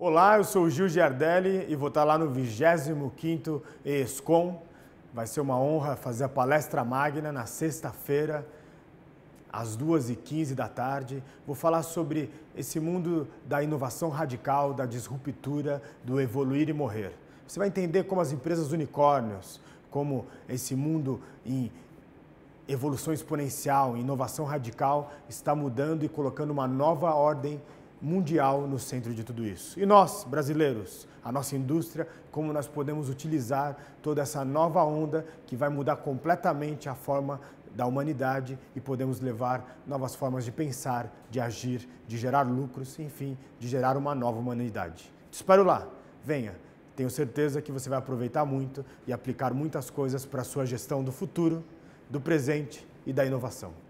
Olá, eu sou o Gil Giardelli e vou estar lá no 25º ESCOM. Vai ser uma honra fazer a palestra magna na sexta-feira, às 2h15 da tarde. Vou falar sobre esse mundo da inovação radical, da disruptura, do evoluir e morrer. Você vai entender como as empresas unicórnios, como esse mundo em evolução exponencial, inovação radical, está mudando e colocando uma nova ordem mundial no centro de tudo isso. E nós, brasileiros, a nossa indústria, como nós podemos utilizar toda essa nova onda que vai mudar completamente a forma da humanidade e podemos levar novas formas de pensar, de agir, de gerar lucros, enfim, de gerar uma nova humanidade. Te espero lá. Venha. Tenho certeza que você vai aproveitar muito e aplicar muitas coisas para a sua gestão do futuro, do presente e da inovação.